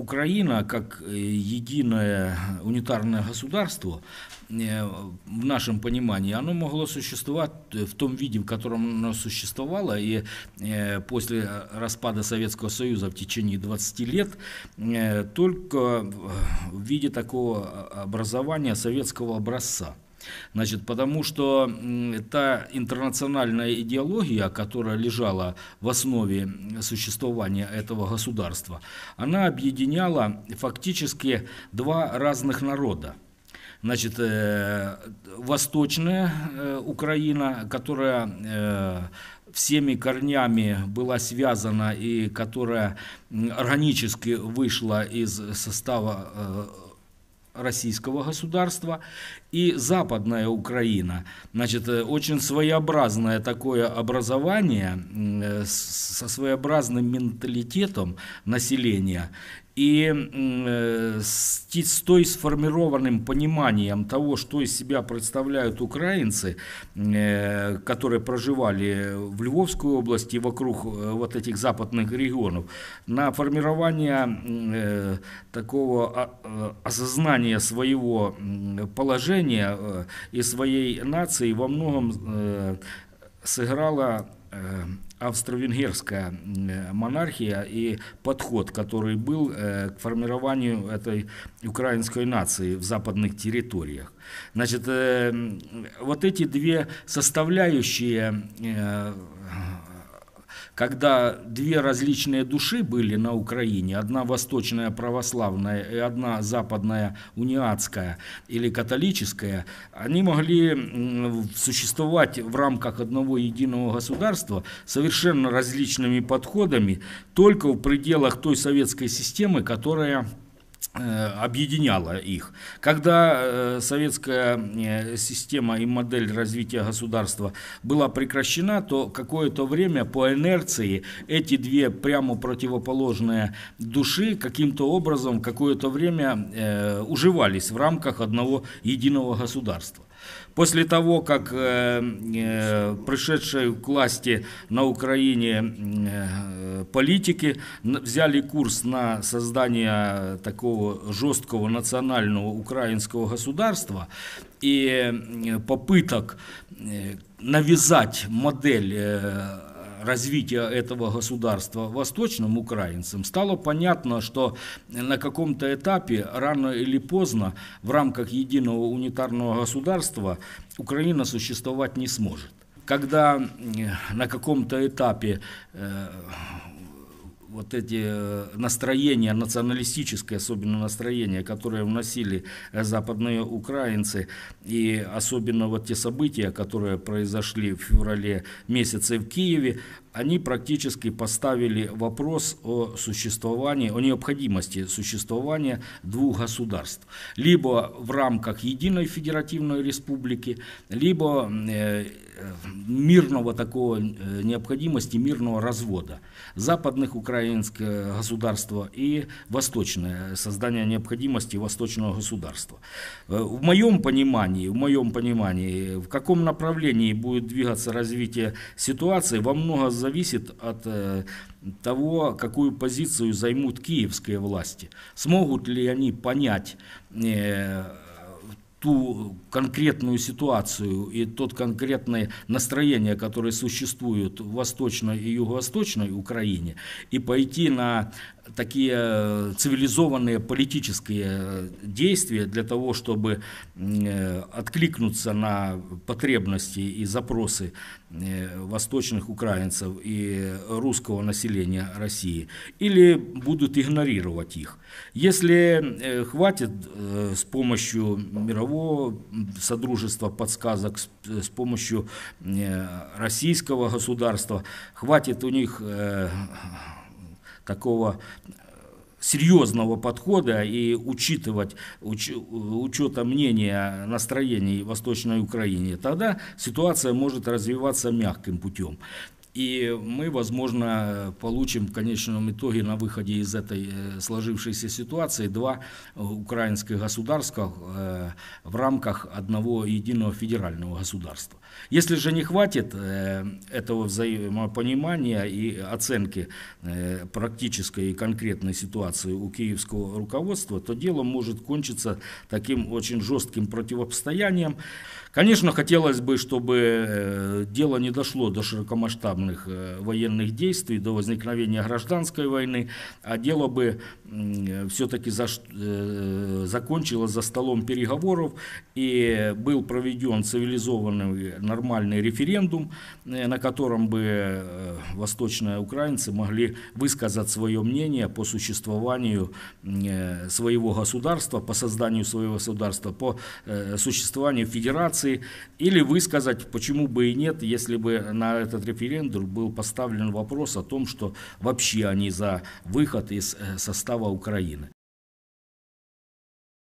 Украина как э, единое унитарное государство э, в нашем понимании, оно могло существовать э, в том виде, в котором оно существовало, и после распада Советского Союза в течение 20 лет только в виде такого а, образования советского образца. Значит, потому что та интернациональная идеология, которая лежала в основе существования этого государства, она объединяла фактически два разных народа. Значит, э, восточная э, Украина, которая э, всеми корнями была связана и которая органически вышла из состава э, российского государства и западная Украина. Значит, э, очень своеобразное такое образование э, со своеобразным менталитетом населения. И э, с, с той сформированным пониманием того, что из себя представляют украинцы, э, которые проживали в Львовской области и вокруг э, вот этих западных регионов, на формирование такого а, осознания своего положения и своей нации во многом сыграла Э, австро-венгерская э, монархия и подход, который был э, к формированию этой украинской нации в западных территориях. Значит, вот эти две составляющие когда две различные души были на Украине, одна восточная православная и одна западная униатская или католическая, они могли существовать в рамках одного единого государства совершенно различными подходами только в пределах той советской системы, которая Э, объединяла их. Когда э, советская э, система и модель развития государства была прекращена, то какое-то время по инерции эти две прямо противоположные души каким-то образом какое-то время уживались в рамках одного единого государства. После того, как э, э, пришедший к власти на Украине э, политики взяли курс на создание такого жесткого национального украинского государства и попыток э, навязать модель э, развития этого государства восточным украинцам, стало понятно, что на каком-то этапе, рано или поздно, в рамках единого унитарного государства Украина существовать не сможет когда на каком-то этапе э, вот эти э, настроения, националистическое особенно настроение, которое вносили э, западные украинцы, и особенно вот те события, которые произошли в феврале месяце в Киеве, они практически поставили вопрос о существовании, о необходимости существования двух государств. Либо в рамках единой федеративной республики, либо э, мирного такого э, необходимости мирного развода западных украинское государство и восточное э, создание необходимости восточного государства в моем понимании в моем понимании в каком направлении будет двигаться развитие ситуации во много зависит от э, того, какую позицию займут киевские власти. Смогут ли они понять э, ту конкретную ситуацию и тот конкретное настроение, которое существует в Восточной и Юго-Восточной Украине, и пойти на такие э, цивилизованные политические э, действия для того, чтобы э, откликнуться на потребности и запросы восточных украинцев и русского населения России, или будут игнорировать их. Если хватит с помощью мирового того, Содружество подсказок с, э, с помощью э, российского государства. Хватит у них э, такого э, серьезного подхода и учитывать уч, учета мнения, настроений в Восточной Украине, тогда ситуация может развиваться мягким путем. И мы, возможно, получим в конечном итоге на выходе из этой э, сложившейся ситуации два э, украинских государства э, в рамках одного единого федерального государства. Если же не хватит этого взаимопонимания и оценки практической и конкретной ситуации у киевского руководства, то дело может кончиться таким очень жестким противостоянием. Конечно, хотелось бы, чтобы дело не дошло до широкомасштабного масштабных э, военных действий, до возникновения гражданской войны, а дело бы э, все-таки за, э, закончилось за столом переговоров и был проведен цивилизованный нормальный референдум, на котором бы восточные украинцы могли высказать свое мнение по существованию э, своего государства, по созданию своего государства, по э, существованию федерации, или высказать, почему бы и нет, если бы на этот референдум был поставлен вопрос о том, что вообще они за выход из э, состава Украины.